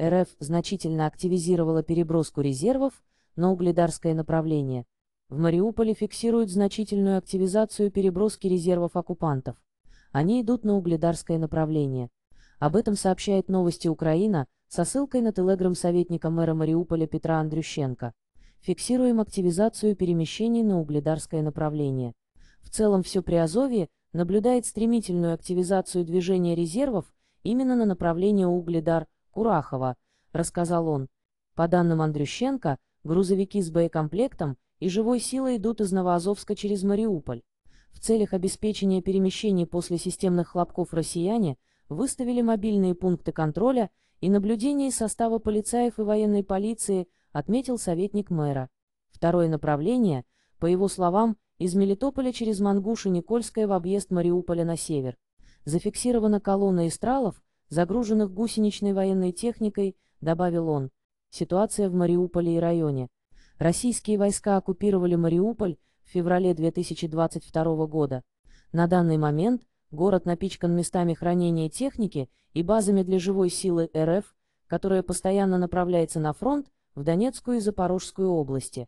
РФ значительно активизировала переброску резервов на угледарское направление. В Мариуполе фиксируют значительную активизацию переброски резервов оккупантов. Они идут на угледарское направление. Об этом сообщает новости Украина со ссылкой на телеграм советника мэра Мариуполя Петра Андрющенко. Фиксируем активизацию перемещений на угледарское направление. В целом все при Приазовье наблюдает стремительную активизацию движения резервов именно на направление Угледар – Курахова, рассказал он. По данным Андрющенко, грузовики с боекомплектом и живой силой идут из Новоазовска через Мариуполь. В целях обеспечения перемещений после системных хлопков россияне выставили мобильные пункты контроля и наблюдения из состава полицаев и военной полиции, отметил советник мэра. Второе направление, по его словам, из Мелитополя через Мангуш и Никольское в объезд Мариуполя на север. Зафиксирована колонна эстралов, загруженных гусеничной военной техникой, добавил он. Ситуация в Мариуполе и районе. Российские войска оккупировали Мариуполь в феврале 2022 года. На данный момент город напичкан местами хранения техники и базами для живой силы РФ, которая постоянно направляется на фронт в Донецкую и Запорожскую области.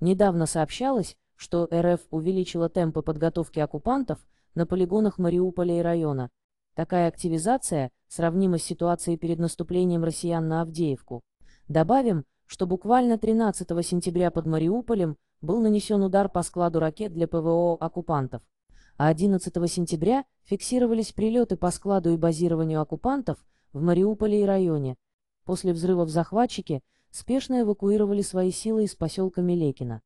Недавно сообщалось, что РФ увеличила темпы подготовки оккупантов на полигонах Мариуполя и района. Такая активизация – сравнимо с ситуацией перед наступлением россиян на Авдеевку. Добавим, что буквально 13 сентября под Мариуполем был нанесен удар по складу ракет для ПВО оккупантов, а 11 сентября фиксировались прилеты по складу и базированию оккупантов в Мариуполе и районе. После взрывов захватчики спешно эвакуировали свои силы из поселка Милекина.